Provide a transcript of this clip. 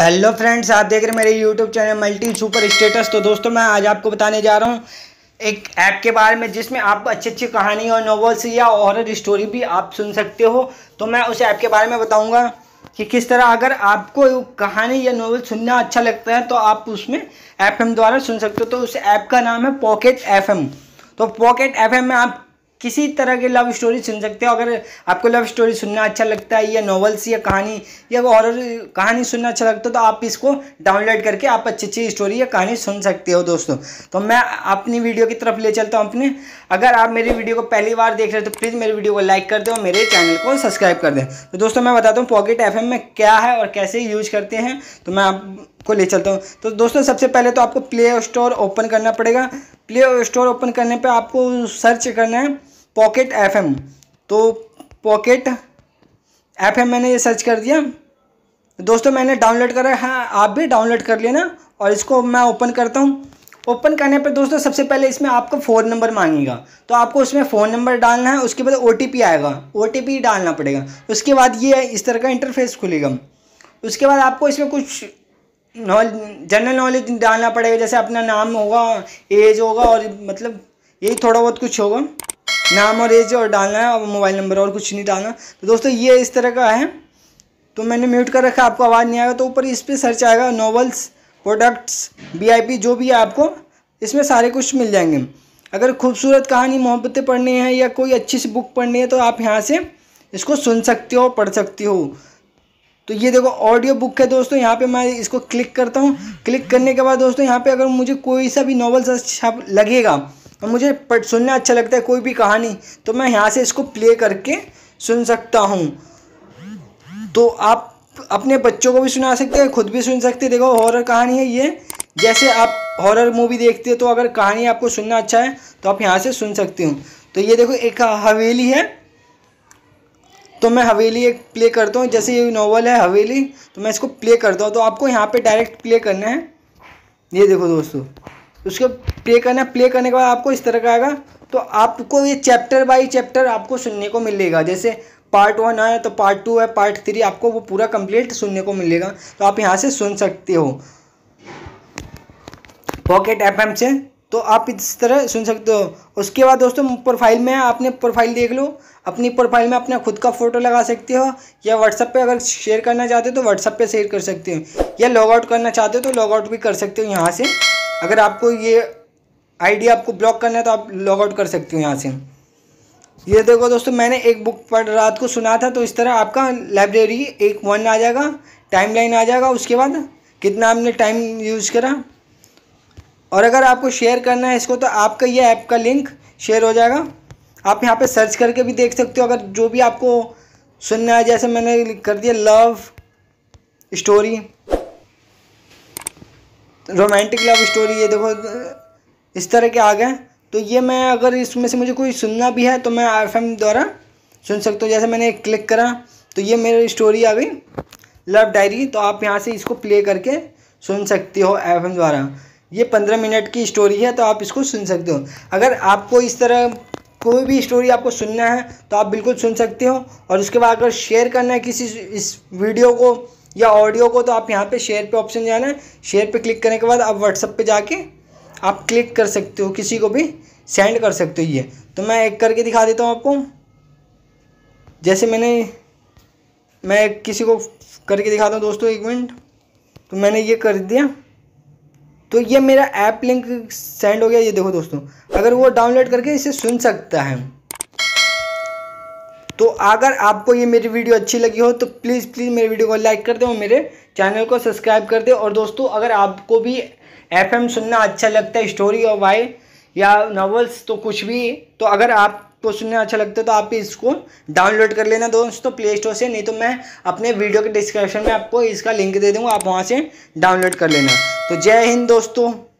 hello friends आप देख रहे हैं मेरे YouTube channel multi super status तो दोस्तों मैं आज आपको बताने जा रहा हूँ एक ऐप के बारे में जिसमें आप अच्छी अच्छी कहानी और नॉवल्स या हॉरर स्टोरी भी आप सुन सकते हो तो मैं उस ऐप के बारे में बताऊँगा कि किस तरह अगर आपको कहानी या नॉवल सुनना अच्छा लगता है तो आप उसमें एफ द्वारा सुन सकते हो तो उस ऐप का नाम है पॉकेट एफ तो पॉकेट एफ में आप किसी तरह के लव स्टोरी सुन सकते हो अगर आपको लव स्टोरी सुनना अच्छा लगता है या नॉवल्स या कहानी या हॉरर कहानी सुनना अच्छा लगता है तो आप इसको डाउनलोड करके आप अच्छी अच्छी स्टोरी या कहानी सुन सकते हो दोस्तों तो मैं अपनी वीडियो की तरफ ले चलता हूँ अपने अगर आप मेरी वीडियो को पहली बार देख रहे हो तो प्लीज़ मेरी वीडियो को लाइक कर दें और मेरे चैनल को सब्सक्राइब कर दें तो दोस्तों मैं बताता हूँ पॉकेट एफ में क्या है और कैसे यूज करते हैं तो मैं आपको ले चलता हूँ तो दोस्तों सबसे पहले तो आपको प्ले स्टोर ओपन करना पड़ेगा प्ले स्टोर ओपन करने पर आपको सर्च करना है पॉकेट एफएम तो पॉकेट एफएम मैंने ये सर्च कर दिया दोस्तों मैंने डाउनलोड करा हाँ आप भी डाउनलोड कर लेना और इसको मैं ओपन करता हूँ ओपन करने पर दोस्तों सबसे पहले इसमें आपका फ़ोन नंबर मांगेगा तो आपको उसमें फ़ोन नंबर डालना है उसके बाद ओ आएगा ओ डालना पड़ेगा उसके बाद ये इस तरह का इंटरफेस खुलेगा उसके बाद आपको इसमें कुछ जनरल नॉलेज डालना पड़ेगा जैसे अपना नाम होगा एज होगा और मतलब यही थोड़ा बहुत कुछ होगा नाम और एज और डालना है और मोबाइल नंबर और कुछ नहीं डालना तो दोस्तों ये इस तरह का है तो मैंने म्यूट कर रखा आपको आवाज़ नहीं आएगा तो ऊपर इस पर सर्च आएगा नॉवल्स प्रोडक्ट्स वी जो भी है आपको इसमें सारे कुछ मिल जाएंगे अगर खूबसूरत कहानी मोहब्बतें पढ़नी है या कोई अच्छी सी बुक पढ़नी है तो आप यहाँ से इसको सुन सकते हो पढ़ सकते हो तो ये देखो ऑडियो बुक है दोस्तों यहाँ पे मैं इसको क्लिक करता हूँ क्लिक करने के बाद दोस्तों यहाँ पे अगर मुझे कोई सा भी नॉवल्स अच्छा लगेगा और मुझे सुनना अच्छा लगता है कोई भी कहानी तो मैं यहाँ से इसको प्ले करके सुन सकता हूँ तो आप अपने बच्चों को भी सुना सकते हैं खुद भी सुन सकते हैं देखो हॉरर कहानी है ये जैसे आप हॉरर मूवी देखते हो तो अगर कहानी आपको सुनना अच्छा है तो आप यहाँ से सुन सकते हो तो ये देखो एक हवेली है तो मैं हवेली एक प्ले करता हूँ जैसे ये नॉवल है हवेली तो मैं इसको प्ले करता हूँ तो आपको यहाँ पे डायरेक्ट प्ले करना है ये देखो दोस्तों उसके प्ले करना प्ले करने के बाद आपको इस तरह का आएगा तो आपको ये चैप्टर बाई चैप्टर आपको सुनने को मिलेगा जैसे पार्ट वन है तो पार्ट टू है पार्ट थ्री आपको वो पूरा कंप्लीट सुनने को मिलेगा तो आप यहाँ से सुन सकते हो पॉकेट एफ से तो आप इस तरह सुन सकते हो उसके बाद दोस्तों प्रोफाइल में आपने प्रोफाइल देख लो अपनी प्रोफाइल में अपना खुद का फ़ोटो लगा सकते हो या व्हाट्सअप पे अगर शेयर करना चाहते हो तो व्हाट्सअप पे शेयर कर सकते हो या लॉग आउट करना चाहते हो तो लॉग आउट भी कर सकते हो यहाँ से अगर आपको ये आईडी आपको ब्लॉक करना है तो आप लॉग आउट कर सकते हो यहाँ से ये देखो दोस्तों मैंने एक बुक पढ़ रात को सुना था तो इस तरह आपका लाइब्रेरी एक वन आ जाएगा टाइम लाइन आ जाएगा उसके बाद कितना आपने टाइम यूज़ करा और अगर आपको शेयर करना है इसको तो आपका ये ऐप का लिंक शेयर हो जाएगा आप यहाँ पे सर्च करके भी देख सकते हो अगर जो भी आपको सुनना है जैसे मैंने कर दिया love story romantic love story ये देखो इस तरह के आ गए तो ये मैं अगर इसमें से मुझे कोई सुनना भी है तो मैं एफ द्वारा सुन सकता हूँ जैसे मैंने क्लिक करा तो ये मेरी स्टोरी आ गई लव डायरी तो आप यहाँ से इसको प्ले करके सुन सकते हो एफ द्वारा ये पंद्रह मिनट की स्टोरी है तो आप इसको सुन सकते हो अगर आपको इस तरह कोई भी स्टोरी आपको सुनना है तो आप बिल्कुल सुन सकते हो और उसके बाद अगर शेयर करना है किसी इस वीडियो को या ऑडियो को तो आप यहाँ पे शेयर पे ऑप्शन जाना है शेयर पे क्लिक करने के बाद आप व्हाट्सअप पे जाके आप क्लिक कर सकते हो किसी को भी सेंड कर सकते हो ये तो मैं एक करके दिखा देता हूँ आपको जैसे मैंने मैं किसी को करके दिखाता हूँ दोस्तों एक मिनट तो मैंने ये कर दिया तो ये मेरा ऐप लिंक सेंड हो गया ये देखो दोस्तों अगर वो डाउनलोड करके इसे सुन सकता है तो अगर आपको ये मेरी वीडियो अच्छी लगी हो तो प्लीज़ प्लीज़ मेरे वीडियो को लाइक कर दें और मेरे चैनल को सब्सक्राइब कर दें और दोस्तों अगर आपको भी एफएम सुनना अच्छा लगता है स्टोरी और वाई या नावल्स तो कुछ भी तो अगर आपको सुनना अच्छा लगता है तो आप इसको डाउनलोड कर लेना दोस्तों प्ले स्टोर से नहीं तो मैं अपने वीडियो के डिस्क्रिप्शन में आपको इसका लिंक दे दूँगा आप वहाँ से डाउनलोड कर लेना तो जय हिंद दोस्तों